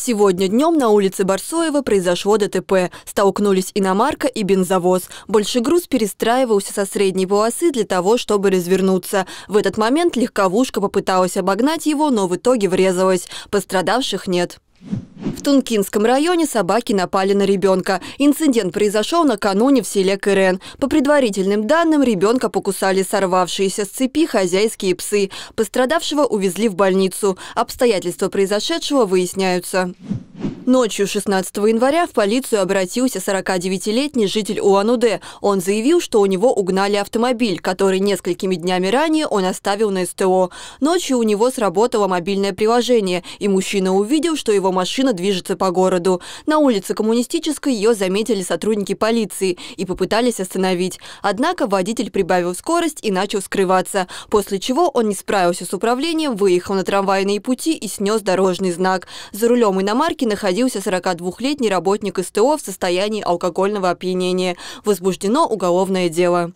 Сегодня днем на улице Барсоева произошло ДТП. Столкнулись иномарка и бензовоз. Больше груз перестраивался со средней полосы для того, чтобы развернуться. В этот момент легковушка попыталась обогнать его, но в итоге врезалась. Пострадавших нет. В Тункинском районе собаки напали на ребенка. Инцидент произошел накануне в селе Кырен. По предварительным данным, ребенка покусали сорвавшиеся с цепи хозяйские псы. Пострадавшего увезли в больницу. Обстоятельства произошедшего выясняются. Ночью 16 января в полицию обратился 49-летний житель Уануде. Он заявил, что у него угнали автомобиль, который несколькими днями ранее он оставил на СТО. Ночью у него сработало мобильное приложение, и мужчина увидел, что его машина движется по городу. На улице Коммунистической ее заметили сотрудники полиции и попытались остановить. Однако водитель прибавил скорость и начал скрываться, после чего он не справился с управлением, выехал на трамвайные пути и снес дорожный знак. За рулем иномарки находились находился 42-летний работник СТО в состоянии алкогольного опьянения. Возбуждено уголовное дело.